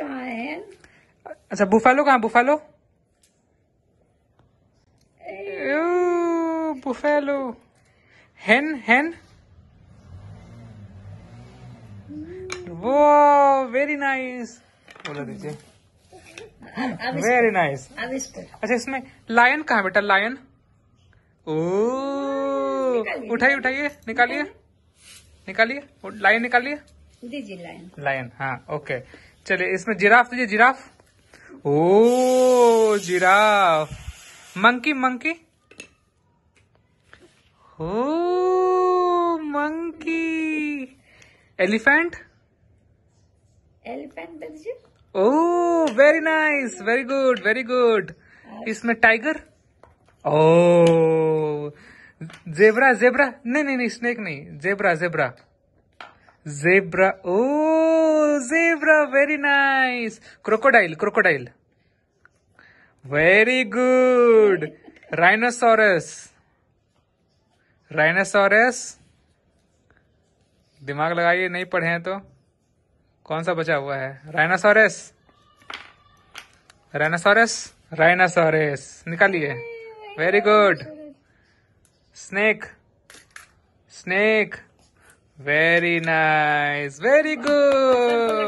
अच्छा बुफेलो कहाँ buffalo buffalo हेन हेन वो वेरी नाइस बोला दीजिए वेरी नाइस अच्छा इसमें लायन कहा बेटा लायन ओ उठाइए उठाइए निकालिए निकालिए लायन निकालिए दीजिए लायन लायन हाँ ओके चलिए इसमें जिराफ तुझे giraffe oh giraffe monkey monkey हो monkey elephant elephant oh very nice very good very good इसमें टाइगर ओ जेबरा जेबरा नहीं नहीं नहीं स्नेक नहीं zebra zebra zebra oh zebra very nice crocodile crocodile very good rhinoceros rhinoceros दिमाग लगाइए नहीं पढ़े हैं तो कौन सा बचा हुआ है rhinoceros rhinoceros rhinoceros निकालिए very good snake snake Very nice. Very good.